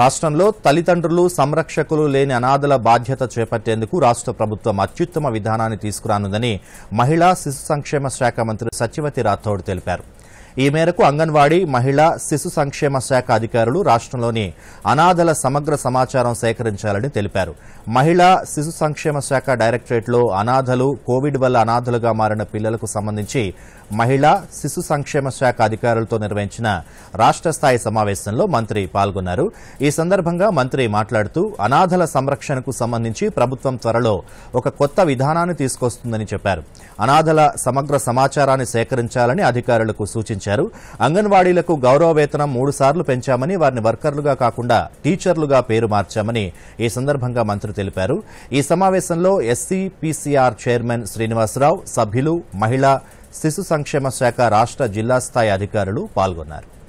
రాష్ట్రంలో తల్లిదండ్రులు సంరక్షకులు లేని అనాథల బాధ్యత చేపట్టేందుకు రాష్ట్ర ప్రభుత్వం అత్యుత్తమ విధానాన్ని తీసుకురానుందని మహిళా శిశు సంక్షేమ శాఖ మంత్రి సత్యవతి రాథోడ్ తెలిపారు ఈ మేరకు అంగన్వాడీ మహిళా శిశు సంక్షేమ శాఖ అధికారులు రాష్ట్రంలోని అనాథల సమగ్ర సమాచారం సేకరించాలని తెలిపారు మహిళా శిశు సంక్షేమ శాఖ డైరెక్టరేట్లో అనాథలు కోవిడ్ వల్ల అనాథలుగా మారిన పిల్లలకు సంబంధించి మహిళా శిశు సంక్షేమ శాఖ అధికారులతో నిర్వహించిన రాష్ట్ర స్థాయి సమావేశంలో మంత్రి పాల్గొన్నారు ఈ సందర్భంగా మంత్రి మాట్లాడుతూ అనాథల సంరక్షణకు సంబంధించి ప్రభుత్వం త్వరలో ఒక కొత్త విధానాన్ని తీసుకొస్తుందని చెప్పారు అనాథల సమగ్ర సమాచారాన్ని సేకరించాలని అధికారులకు సూచించారు విమర్శించారు అంగన్వాడీలకు గౌరవ వేతనం మూడు సార్లు పెంచామని వారిని వర్కర్లుగా కాకుండా టీచర్లుగా పేరు మార్చామని ఈ సందర్భంగా మంత్రి తెలిపారు ఈ సమావేశంలో పీసీఆర్ చైర్మన్ శ్రీనివాసరావు సభ్యులు మహిళా శిశు సంక్షేమ శాఖ రాష్ట జిల్లా స్థాయి అధికారులు పాల్గొన్నారు